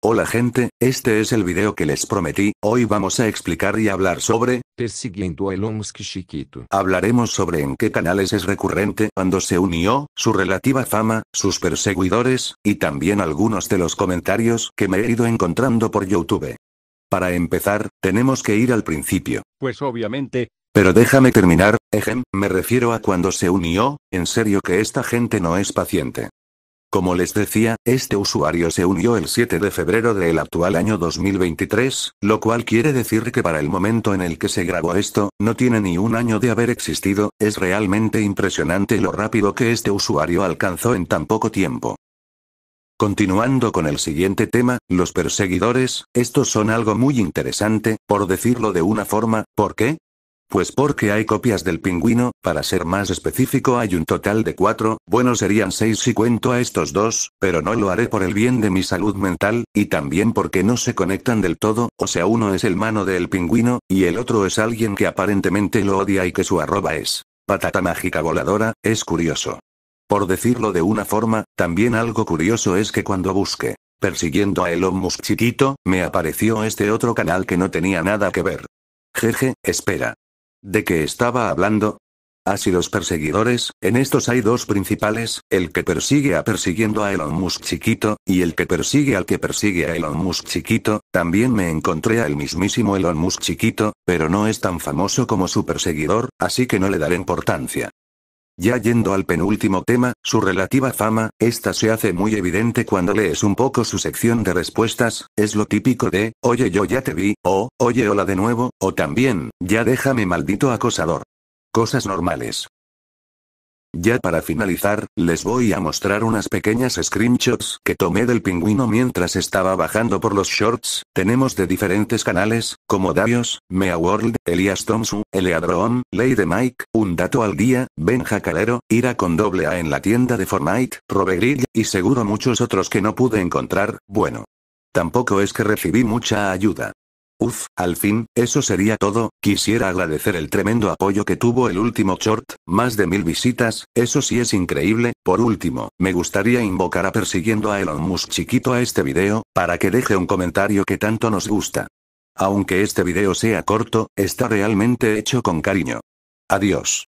Hola gente, este es el video que les prometí, hoy vamos a explicar y hablar sobre Persiguiendo a Chiquito. Hablaremos sobre en qué canales es recurrente cuando se unió, su relativa fama, sus perseguidores, y también algunos de los comentarios que me he ido encontrando por Youtube. Para empezar, tenemos que ir al principio. Pues obviamente. Pero déjame terminar, ejem, me refiero a cuando se unió, en serio que esta gente no es paciente. Como les decía, este usuario se unió el 7 de febrero del actual año 2023, lo cual quiere decir que para el momento en el que se grabó esto, no tiene ni un año de haber existido, es realmente impresionante lo rápido que este usuario alcanzó en tan poco tiempo. Continuando con el siguiente tema, los perseguidores, estos son algo muy interesante, por decirlo de una forma, ¿por qué? Pues porque hay copias del pingüino, para ser más específico hay un total de cuatro, bueno serían seis si cuento a estos dos, pero no lo haré por el bien de mi salud mental, y también porque no se conectan del todo, o sea uno es el mano del pingüino, y el otro es alguien que aparentemente lo odia y que su arroba es patata mágica voladora, es curioso. Por decirlo de una forma, también algo curioso es que cuando busqué, persiguiendo a Elon Musk chiquito, me apareció este otro canal que no tenía nada que ver. Jeje, espera. ¿De qué estaba hablando? Así los perseguidores, en estos hay dos principales, el que persigue a persiguiendo a Elon Musk chiquito, y el que persigue al que persigue a Elon Musk chiquito, también me encontré al mismísimo Elon Musk chiquito, pero no es tan famoso como su perseguidor, así que no le daré importancia. Ya yendo al penúltimo tema, su relativa fama, esta se hace muy evidente cuando lees un poco su sección de respuestas, es lo típico de, oye yo ya te vi, o, oye hola de nuevo, o también, ya déjame maldito acosador. Cosas normales. Ya para finalizar, les voy a mostrar unas pequeñas screenshots que tomé del pingüino mientras estaba bajando por los shorts, tenemos de diferentes canales, como Darius, Mea World, Elias Tomsu, Eleadroon, Lady de Mike, Un Dato al Día, Benja Calero, Ira con doble A en la tienda de Fortnite, Robegrilla, y seguro muchos otros que no pude encontrar, bueno. Tampoco es que recibí mucha ayuda. Uf, al fin, eso sería todo, quisiera agradecer el tremendo apoyo que tuvo el último short, más de mil visitas, eso sí es increíble, por último, me gustaría invocar a persiguiendo a Elon Musk chiquito a este video, para que deje un comentario que tanto nos gusta. Aunque este video sea corto, está realmente hecho con cariño. Adiós.